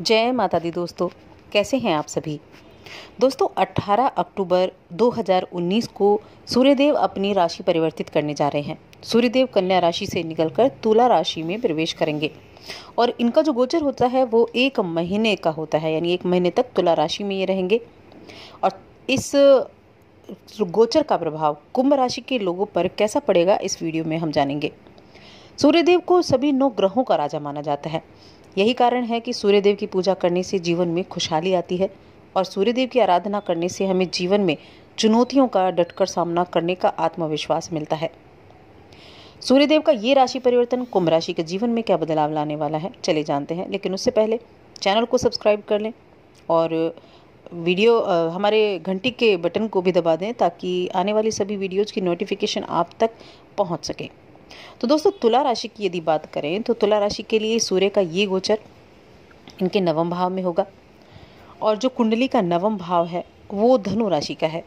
जय माता दी दोस्तों कैसे हैं आप सभी दोस्तों 18 अक्टूबर 2019 को सूर्यदेव अपनी राशि परिवर्तित करने जा रहे हैं सूर्यदेव कन्या राशि से निकलकर तुला राशि में प्रवेश करेंगे और इनका जो गोचर होता है वो एक महीने का होता है यानी एक महीने तक तुला राशि में ये रहेंगे और इस गोचर का प्रभाव कुंभ राशि के लोगों पर कैसा पड़ेगा इस वीडियो में हम जानेंगे सूर्यदेव को सभी नौ ग्रहों का राजा माना जाता है यही कारण है कि सूर्यदेव की पूजा करने से जीवन में खुशहाली आती है और सूर्यदेव की आराधना करने से हमें जीवन में चुनौतियों का डटकर सामना करने का आत्मविश्वास मिलता है सूर्यदेव का ये राशि परिवर्तन कुंभ राशि के जीवन में क्या बदलाव लाने वाला है चले जानते हैं लेकिन उससे पहले चैनल को सब्सक्राइब कर लें और वीडियो हमारे घंटी के बटन को भी दबा दें ताकि आने वाली सभी वीडियोज़ की नोटिफिकेशन आप तक पहुंच सकें तो दोस्तों तुला राशि की यदि बात करें तो तुला राशि के लिए सूर्य का ये गोचर इनके नवम भाव में होगा और जो कुंडली का नवम भाव है वो धनु राशि का है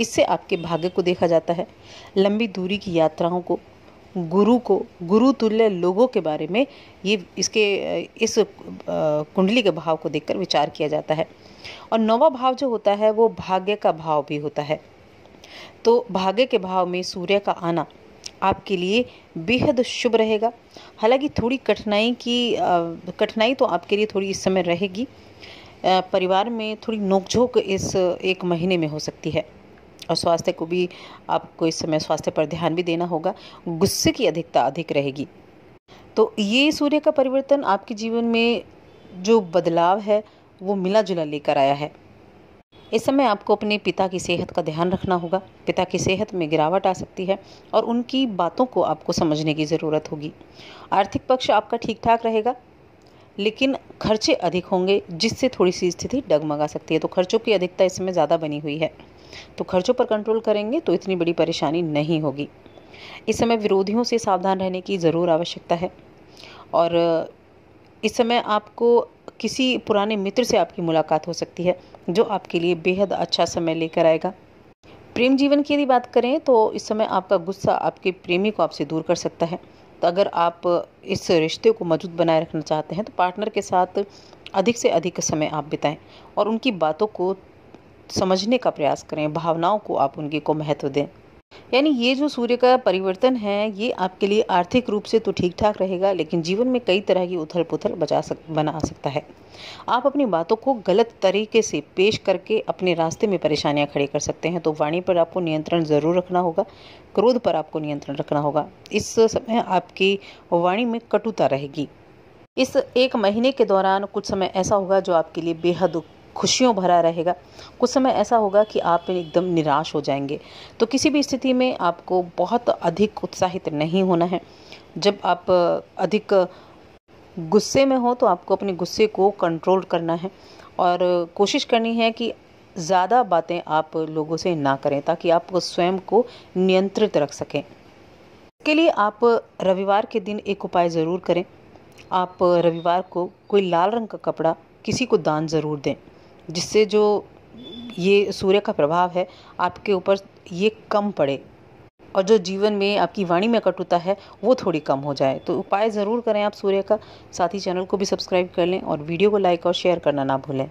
इससे आपके भाग्य को देखा जाता है लंबी दूरी की यात्राओं को गुरु को गुरु तुल्य लोगों के बारे में ये इसके इस कुंडली के भाव को देखकर विचार किया जाता है और नवा भाव जो होता है वो भाग्य का भाव भी होता है तो भाग्य के भाव में सूर्य का आना आपके लिए बेहद शुभ रहेगा हालांकि थोड़ी कठिनाई की कठिनाई तो आपके लिए थोड़ी इस समय रहेगी परिवार में थोड़ी नोकझोंक इस एक महीने में हो सकती है और स्वास्थ्य को भी आपको इस समय स्वास्थ्य पर ध्यान भी देना होगा गुस्से की अधिकता अधिक रहेगी तो ये सूर्य का परिवर्तन आपके जीवन में जो बदलाव है वो मिला जुला लेकर आया है इस समय आपको अपने पिता की सेहत का ध्यान रखना होगा पिता की सेहत में गिरावट आ सकती है और उनकी बातों को आपको समझने की ज़रूरत होगी आर्थिक पक्ष आपका ठीक ठाक रहेगा लेकिन खर्चे अधिक होंगे जिससे थोड़ी सी स्थिति डगमगा सकती है तो खर्चों की अधिकता इस समय ज़्यादा बनी हुई है तो खर्चों पर कंट्रोल करेंगे तो इतनी बड़ी परेशानी नहीं होगी इस समय विरोधियों से सावधान रहने की ज़रूर आवश्यकता है और इस समय आपको किसी पुराने मित्र से आपकी मुलाकात हो सकती है जो आपके लिए बेहद अच्छा समय लेकर आएगा प्रेम जीवन की यदि बात करें तो इस समय आपका गुस्सा आपके प्रेमी को आपसे दूर कर सकता है तो अगर आप इस रिश्ते को मजबूत बनाए रखना चाहते हैं तो पार्टनर के साथ अधिक से अधिक समय आप बिताएं और उनकी बातों को समझने का प्रयास करें भावनाओं को आप उनकी को महत्व दें यानी ये जो सूर्य का परिवर्तन है ये आपके लिए आर्थिक रूप से तो ठीक ठाक रहेगा लेकिन जीवन में कई तरह की उथल पुथल बचा सक बना सकता है आप अपनी बातों को गलत तरीके से पेश करके अपने रास्ते में परेशानियां खड़े कर सकते हैं तो वाणी पर आपको नियंत्रण ज़रूर रखना होगा क्रोध पर आपको नियंत्रण रखना होगा इस समय आपकी वाणी में कटुता रहेगी इस एक महीने के दौरान कुछ समय ऐसा होगा जो आपके लिए बेहद खुशियों भरा रहेगा कुछ समय ऐसा होगा कि आप एकदम निराश हो जाएंगे तो किसी भी स्थिति में आपको बहुत अधिक उत्साहित नहीं होना है जब आप अधिक गुस्से में हो तो आपको अपने गुस्से को कंट्रोल करना है और कोशिश करनी है कि ज़्यादा बातें आप लोगों से ना करें ताकि आप स्वयं को नियंत्रित रख सकें इसके लिए आप रविवार के दिन एक उपाय ज़रूर करें आप रविवार को कोई लाल रंग का कपड़ा किसी को दान ज़रूर दें जिससे जो ये सूर्य का प्रभाव है आपके ऊपर ये कम पड़े और जो जीवन में आपकी वाणी में कटुता है वो थोड़ी कम हो जाए तो उपाय ज़रूर करें आप सूर्य का साथ ही चैनल को भी सब्सक्राइब कर लें और वीडियो को लाइक और शेयर करना ना भूलें